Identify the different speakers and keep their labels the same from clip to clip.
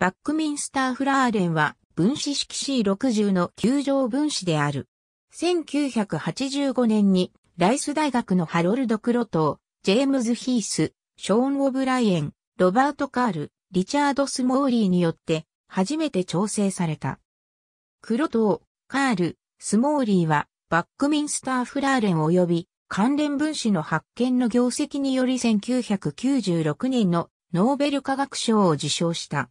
Speaker 1: バックミンスターフラーレンは分子式 C60 の球状分子である。1985年にライス大学のハロルド・クロトー、ジェームズ・ヒース、ショーン・オブライエン、ロバート・カール、リチャード・スモーリーによって初めて調整された。クロトー、カール、スモーリーはバックミンスターフラーレン及び関連分子の発見の業績により1996年のノーベル化学賞を受賞した。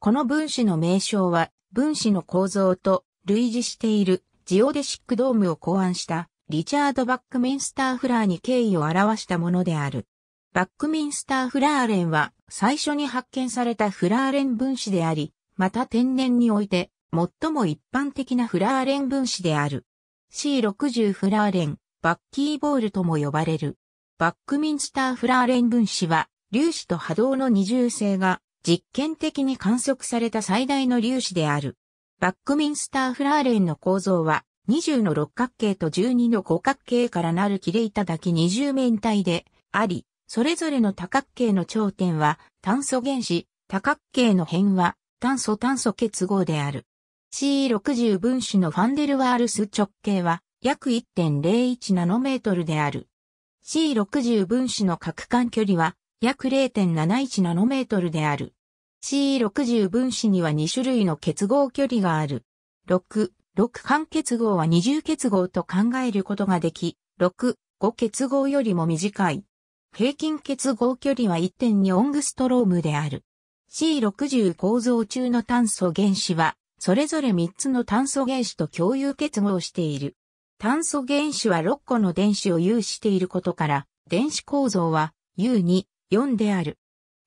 Speaker 1: この分子の名称は、分子の構造と類似しているジオデシックドームを考案したリチャード・バックミンスター・フラーに敬意を表したものである。バックミンスター・フラーレンは最初に発見されたフラーレン分子であり、また天然において最も一般的なフラーレン分子である。C60 フラーレン、バッキーボールとも呼ばれる。バックミンスター・フラーレン分子は粒子と波動の二重性が実験的に観測された最大の粒子である。バックミンスターフラーレンの構造は、20の六角形と12の五角形からなる切れ板だけ二重面体であり、それぞれの多角形の頂点は炭素原子、多角形の辺は炭素炭素結合である。C60 分子のファンデルワールス直径は約1.01ナノメートルである。C60 分子の角間距離は約0.71ナノメートルである。C60 分子には2種類の結合距離がある。6、6半結合は二重結合と考えることができ、6、5結合よりも短い。平均結合距離は1.2オングストロームである。C60 構造中の炭素原子は、それぞれ3つの炭素原子と共有結合している。炭素原子は6個の電子を有していることから、電子構造は U2、4である。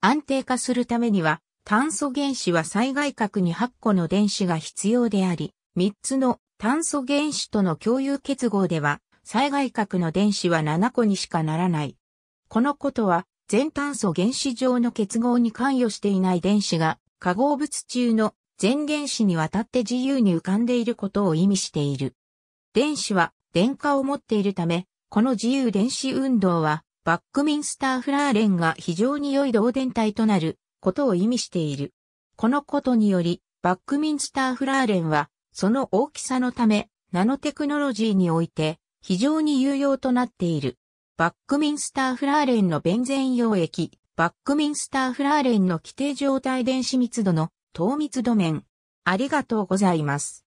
Speaker 1: 安定化するためには、炭素原子は最外核に8個の電子が必要であり、3つの炭素原子との共有結合では、最外核の電子は7個にしかならない。このことは、全炭素原子上の結合に関与していない電子が、化合物中の全原子にわたって自由に浮かんでいることを意味している。電子は電荷を持っているため、この自由電子運動は、バックミンスターフラーレンが非常に良い導電体となることを意味している。このことにより、バックミンスターフラーレンは、その大きさのため、ナノテクノロジーにおいて、非常に有用となっている。バックミンスターフラーレンのベンゼン溶液、バックミンスターフラーレンの規定状態電子密度の糖密度面。ありがとうございます。